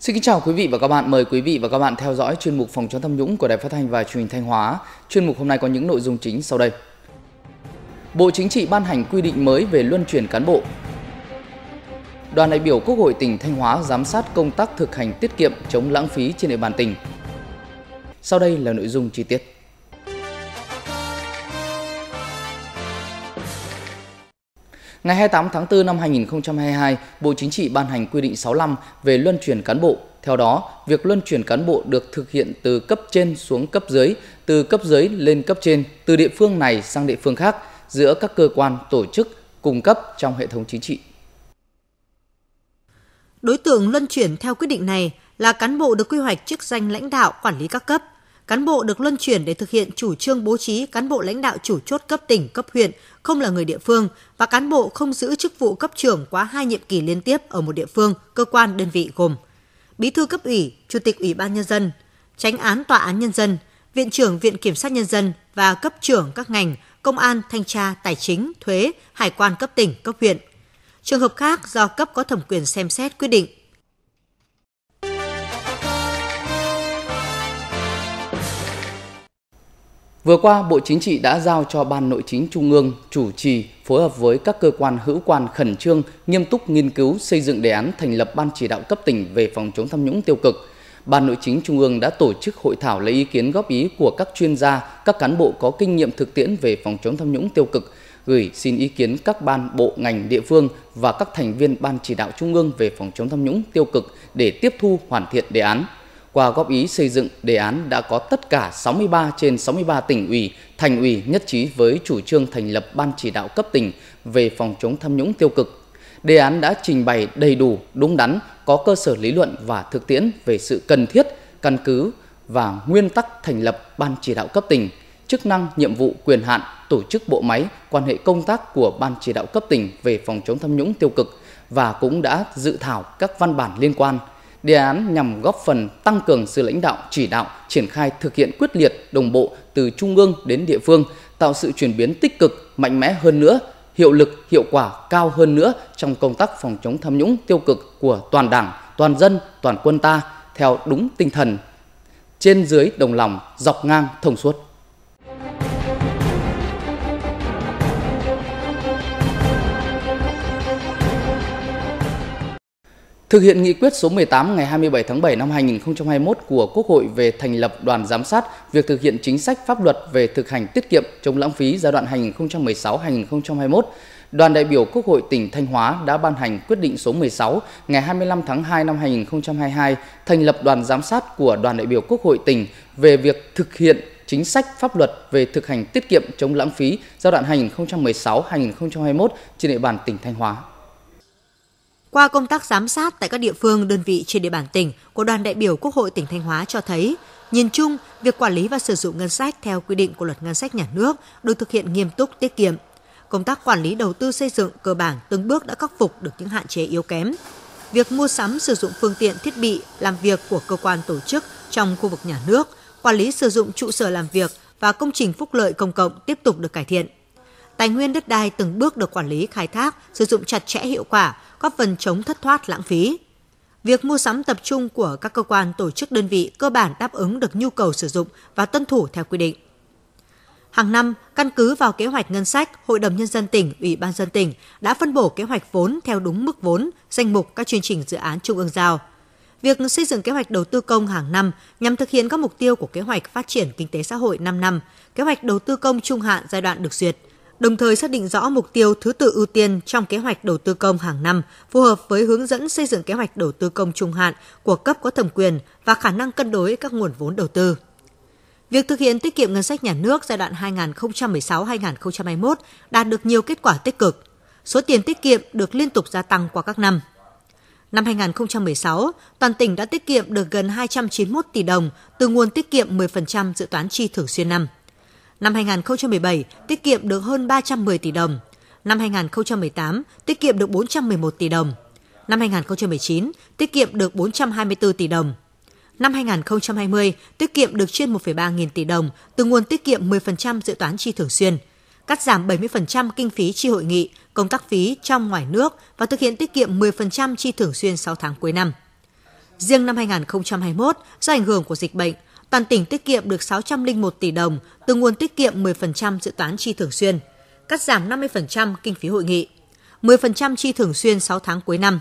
Xin kính chào quý vị và các bạn. Mời quý vị và các bạn theo dõi chuyên mục Phòng chống tham nhũng của Đài Phát thanh và Truyền hình Thanh Hóa. Chuyên mục hôm nay có những nội dung chính sau đây. Bộ Chính trị ban hành quy định mới về luân chuyển cán bộ. Đoàn đại biểu Quốc hội tỉnh Thanh Hóa giám sát công tác thực hành tiết kiệm chống lãng phí trên địa bàn tỉnh. Sau đây là nội dung chi tiết. Ngày 28 tháng 4 năm 2022, Bộ Chính trị ban hành quy định 65 về luân chuyển cán bộ. Theo đó, việc luân chuyển cán bộ được thực hiện từ cấp trên xuống cấp dưới, từ cấp dưới lên cấp trên, từ địa phương này sang địa phương khác giữa các cơ quan, tổ chức cung cấp trong hệ thống chính trị. Đối tượng luân chuyển theo quyết định này là cán bộ được quy hoạch chức danh lãnh đạo quản lý các cấp, cán bộ được luân chuyển để thực hiện chủ trương bố trí cán bộ lãnh đạo chủ chốt cấp tỉnh, cấp huyện không là người địa phương và cán bộ không giữ chức vụ cấp trưởng quá hai nhiệm kỳ liên tiếp ở một địa phương, cơ quan, đơn vị gồm Bí thư cấp ủy, Chủ tịch Ủy ban Nhân dân, Tránh án Tòa án Nhân dân, Viện trưởng Viện Kiểm sát Nhân dân và cấp trưởng các ngành Công an, Thanh tra, Tài chính, Thuế, Hải quan cấp tỉnh, cấp huyện. Trường hợp khác do cấp có thẩm quyền xem xét quyết định Vừa qua, Bộ Chính trị đã giao cho Ban Nội chính Trung ương chủ trì phối hợp với các cơ quan hữu quan khẩn trương, nghiêm túc nghiên cứu xây dựng đề án thành lập Ban chỉ đạo cấp tỉnh về phòng chống tham nhũng tiêu cực. Ban Nội chính Trung ương đã tổ chức hội thảo lấy ý kiến góp ý của các chuyên gia, các cán bộ có kinh nghiệm thực tiễn về phòng chống tham nhũng tiêu cực, gửi xin ý kiến các ban bộ ngành địa phương và các thành viên ban chỉ đạo trung ương về phòng chống tham nhũng tiêu cực để tiếp thu hoàn thiện đề án qua góp ý xây dựng đề án đã có tất cả 63 trên 63 tỉnh ủy, thành ủy nhất trí với chủ trương thành lập ban chỉ đạo cấp tỉnh về phòng chống tham nhũng tiêu cực. Đề án đã trình bày đầy đủ, đúng đắn, có cơ sở lý luận và thực tiễn về sự cần thiết, căn cứ và nguyên tắc thành lập ban chỉ đạo cấp tỉnh, chức năng, nhiệm vụ, quyền hạn, tổ chức bộ máy, quan hệ công tác của ban chỉ đạo cấp tỉnh về phòng chống tham nhũng tiêu cực và cũng đã dự thảo các văn bản liên quan – Đề án nhằm góp phần tăng cường sự lãnh đạo, chỉ đạo, triển khai thực hiện quyết liệt, đồng bộ từ trung ương đến địa phương, tạo sự chuyển biến tích cực, mạnh mẽ hơn nữa, hiệu lực, hiệu quả cao hơn nữa trong công tác phòng chống tham nhũng tiêu cực của toàn Đảng, toàn dân, toàn quân ta theo đúng tinh thần trên dưới đồng lòng, dọc ngang thông suốt. Thực hiện nghị quyết số 18 ngày 27 tháng 7 năm 2021 của Quốc hội về thành lập đoàn giám sát việc thực hiện chính sách pháp luật về thực hành tiết kiệm chống lãng phí giai đoạn 2016-2021, đoàn đại biểu Quốc hội tỉnh Thanh Hóa đã ban hành quyết định số 16 ngày 25 tháng 2 năm 2022 thành lập đoàn giám sát của đoàn đại biểu Quốc hội tỉnh về việc thực hiện chính sách pháp luật về thực hành tiết kiệm chống lãng phí giai đoạn 2016-2021 trên địa bàn tỉnh Thanh Hóa. Qua công tác giám sát tại các địa phương, đơn vị trên địa bàn tỉnh của đoàn đại biểu Quốc hội tỉnh Thanh Hóa cho thấy, nhìn chung, việc quản lý và sử dụng ngân sách theo quy định của luật ngân sách nhà nước được thực hiện nghiêm túc tiết kiệm. Công tác quản lý đầu tư xây dựng cơ bản từng bước đã khắc phục được những hạn chế yếu kém. Việc mua sắm sử dụng phương tiện thiết bị làm việc của cơ quan tổ chức trong khu vực nhà nước, quản lý sử dụng trụ sở làm việc và công trình phúc lợi công cộng tiếp tục được cải thiện. Tài nguyên đất đai từng bước được quản lý khai thác, sử dụng chặt chẽ hiệu quả, góp phần chống thất thoát lãng phí. Việc mua sắm tập trung của các cơ quan tổ chức đơn vị cơ bản đáp ứng được nhu cầu sử dụng và tuân thủ theo quy định. Hàng năm, căn cứ vào kế hoạch ngân sách, Hội đồng Nhân dân tỉnh, Ủy ban dân tỉnh đã phân bổ kế hoạch vốn theo đúng mức vốn, danh mục các chương trình dự án trung ương giao. Việc xây dựng kế hoạch đầu tư công hàng năm nhằm thực hiện các mục tiêu của kế hoạch phát triển kinh tế xã hội 5 năm, kế hoạch đầu tư công trung hạn giai đoạn được duyệt đồng thời xác định rõ mục tiêu thứ tự ưu tiên trong kế hoạch đầu tư công hàng năm, phù hợp với hướng dẫn xây dựng kế hoạch đầu tư công trung hạn của cấp có thẩm quyền và khả năng cân đối các nguồn vốn đầu tư. Việc thực hiện tiết kiệm ngân sách nhà nước giai đoạn 2016-2021 đạt được nhiều kết quả tích cực. Số tiền tiết kiệm được liên tục gia tăng qua các năm. Năm 2016, toàn tỉnh đã tiết kiệm được gần 291 tỷ đồng từ nguồn tiết kiệm 10% dự toán chi thường xuyên năm. Năm 2017, tiết kiệm được hơn 310 tỷ đồng. Năm 2018, tiết kiệm được 411 tỷ đồng. Năm 2019, tiết kiệm được 424 tỷ đồng. Năm 2020, tiết kiệm được trên 1,3 nghìn tỷ đồng từ nguồn tiết kiệm 10% dự toán chi thường xuyên, cắt giảm 70% kinh phí chi hội nghị, công tác phí trong ngoài nước và thực hiện tiết kiệm 10% chi thường xuyên 6 tháng cuối năm. Riêng năm 2021, do ảnh hưởng của dịch bệnh, toàn tỉnh tiết kiệm được 601 tỷ đồng từ nguồn tiết kiệm 10% dự toán chi thường xuyên, cắt giảm 50% kinh phí hội nghị, 10% chi thường xuyên 6 tháng cuối năm.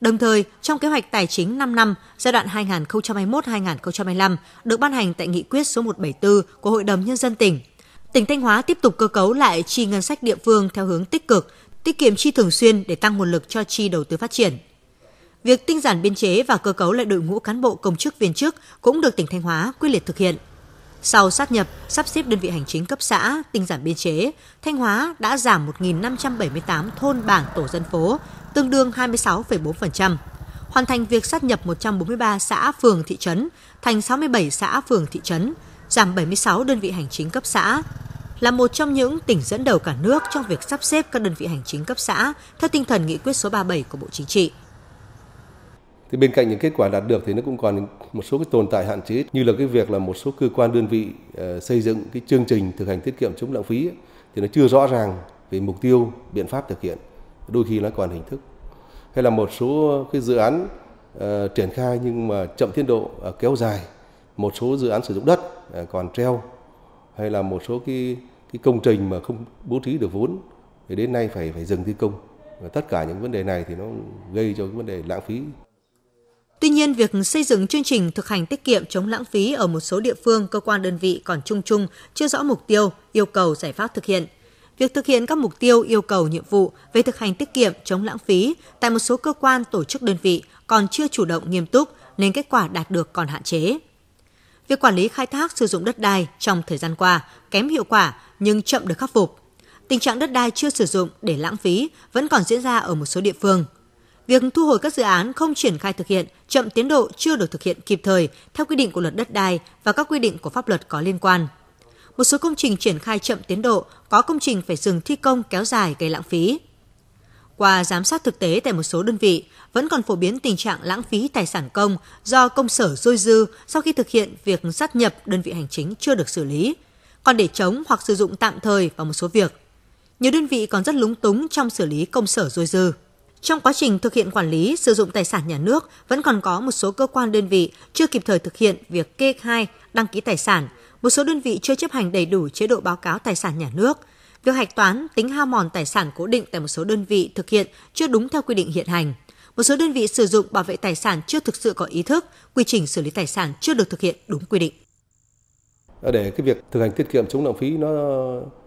Đồng thời, trong kế hoạch tài chính 5 năm giai đoạn 2021-2025 được ban hành tại nghị quyết số 174 của Hội đồng Nhân dân tỉnh, tỉnh Thanh Hóa tiếp tục cơ cấu lại chi ngân sách địa phương theo hướng tích cực, tiết kiệm chi thường xuyên để tăng nguồn lực cho chi đầu tư phát triển – Việc tinh giản biên chế và cơ cấu lại đội ngũ cán bộ công chức viên chức cũng được tỉnh Thanh Hóa quyết liệt thực hiện. Sau sát nhập, sắp xếp đơn vị hành chính cấp xã, tinh giản biên chế, Thanh Hóa đã giảm 1.578 thôn bản tổ dân phố, tương đương 26,4%, hoàn thành việc sát nhập 143 xã phường thị trấn thành 67 xã phường thị trấn, giảm 76 đơn vị hành chính cấp xã, là một trong những tỉnh dẫn đầu cả nước trong việc sắp xếp các đơn vị hành chính cấp xã theo tinh thần nghị quyết số 37 của Bộ Chính trị. Thì bên cạnh những kết quả đạt được thì nó cũng còn một số cái tồn tại hạn chế như là cái việc là một số cơ quan đơn vị ờ, xây dựng cái chương trình thực hành tiết kiệm chống lãng phí thì nó chưa rõ ràng về mục tiêu, biện pháp thực hiện. Đôi khi nó còn hình thức. Hay là một số cái dự án uh, triển khai nhưng mà chậm tiến độ uh, kéo dài, một số dự án sử dụng đất uh, còn treo hay là một số cái cái công trình mà không bố trí được vốn thì đến nay phải phải dừng thi công. Và tất cả những vấn đề này thì nó gây cho cái vấn đề lãng phí Tuy nhiên, việc xây dựng chương trình thực hành tiết kiệm chống lãng phí ở một số địa phương, cơ quan đơn vị còn chung chung, chưa rõ mục tiêu, yêu cầu giải pháp thực hiện. Việc thực hiện các mục tiêu, yêu cầu, nhiệm vụ về thực hành tiết kiệm chống lãng phí tại một số cơ quan, tổ chức đơn vị còn chưa chủ động nghiêm túc nên kết quả đạt được còn hạn chế. Việc quản lý khai thác sử dụng đất đai trong thời gian qua kém hiệu quả nhưng chậm được khắc phục. Tình trạng đất đai chưa sử dụng để lãng phí vẫn còn diễn ra ở một số địa phương – việc thu hồi các dự án không triển khai thực hiện, chậm tiến độ chưa được thực hiện kịp thời theo quy định của luật đất đai và các quy định của pháp luật có liên quan. Một số công trình triển khai chậm tiến độ, có công trình phải dừng thi công kéo dài gây lãng phí. Qua giám sát thực tế tại một số đơn vị, vẫn còn phổ biến tình trạng lãng phí tài sản công do công sở dôi dư sau khi thực hiện việc sát nhập đơn vị hành chính chưa được xử lý, còn để chống hoặc sử dụng tạm thời vào một số việc. Nhiều đơn vị còn rất lúng túng trong xử lý công sở dôi dư. Trong quá trình thực hiện quản lý sử dụng tài sản nhà nước, vẫn còn có một số cơ quan đơn vị chưa kịp thời thực hiện việc kê khai, đăng ký tài sản, một số đơn vị chưa chấp hành đầy đủ chế độ báo cáo tài sản nhà nước. Việc hạch toán tính hao mòn tài sản cố định tại một số đơn vị thực hiện chưa đúng theo quy định hiện hành. Một số đơn vị sử dụng bảo vệ tài sản chưa thực sự có ý thức, quy trình xử lý tài sản chưa được thực hiện đúng quy định. Ờ, để cái việc thực hành tiết kiệm chống lãng phí nó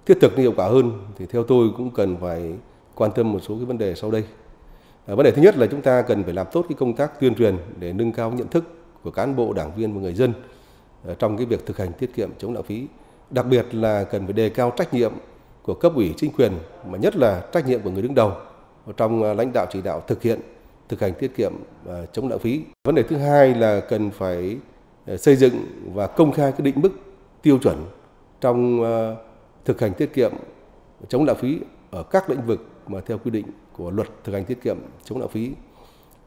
thiết thực hiệu quả hơn thì theo tôi cũng cần phải quan tâm một số cái vấn đề sau đây. Vấn đề thứ nhất là chúng ta cần phải làm tốt cái công tác tuyên truyền để nâng cao nhận thức của cán bộ, đảng viên và người dân ờ, trong cái việc thực hành tiết kiệm chống lãng phí. Đặc biệt là cần phải đề cao trách nhiệm của cấp ủy chính quyền mà nhất là trách nhiệm của người đứng đầu trong ờ, lãnh đạo chỉ đạo thực hiện thực hành tiết kiệm ờ, chống lãng phí. Vấn đề thứ hai là cần phải xây dựng và công khai cái định mức tiêu chuẩn trong thực hành tiết kiệm chống lãng phí ở các lĩnh vực mà theo quy định của luật thực hành tiết kiệm chống lãng phí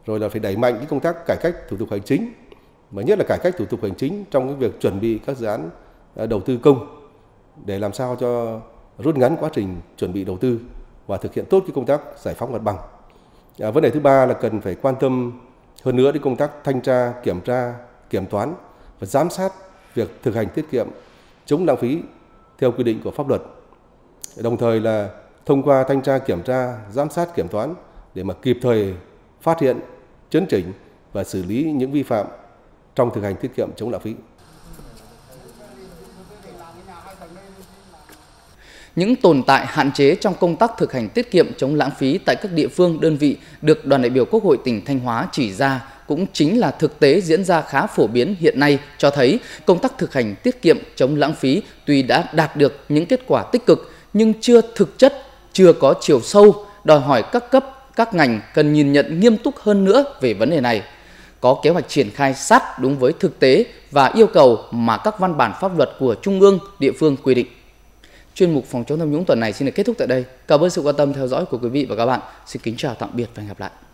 rồi là phải đẩy mạnh cái công tác cải cách thủ tục hành chính mà nhất là cải cách thủ tục hành chính trong cái việc chuẩn bị các dự án à, đầu tư công để làm sao cho rút ngắn quá trình chuẩn bị đầu tư và thực hiện tốt cái công tác giải phóng mặt bằng. À, vấn đề thứ ba là cần phải quan tâm hơn nữa đến công tác thanh tra, kiểm tra, kiểm toán và giám sát việc thực hành tiết kiệm, chống lãng phí theo quy định của pháp luật. Đồng thời là thông qua thanh tra kiểm tra, giám sát kiểm toán để mà kịp thời phát hiện, chấn chỉnh và xử lý những vi phạm trong thực hành tiết kiệm chống lãng phí. Những tồn tại hạn chế trong công tác thực hành tiết kiệm chống lãng phí tại các địa phương, đơn vị được đoàn đại biểu Quốc hội tỉnh Thanh Hóa chỉ ra cũng chính là thực tế diễn ra khá phổ biến hiện nay cho thấy công tác thực hành tiết kiệm chống lãng phí tuy đã đạt được những kết quả tích cực nhưng chưa thực chất chưa có chiều sâu, đòi hỏi các cấp, các ngành cần nhìn nhận nghiêm túc hơn nữa về vấn đề này, có kế hoạch triển khai sát đúng với thực tế và yêu cầu mà các văn bản pháp luật của trung ương, địa phương quy định. Chuyên mục phòng chống tham nhũng tuần này xin được kết thúc tại đây. Cảm ơn sự quan tâm theo dõi của quý vị và các bạn. Xin kính chào tạm biệt và hẹn gặp lại.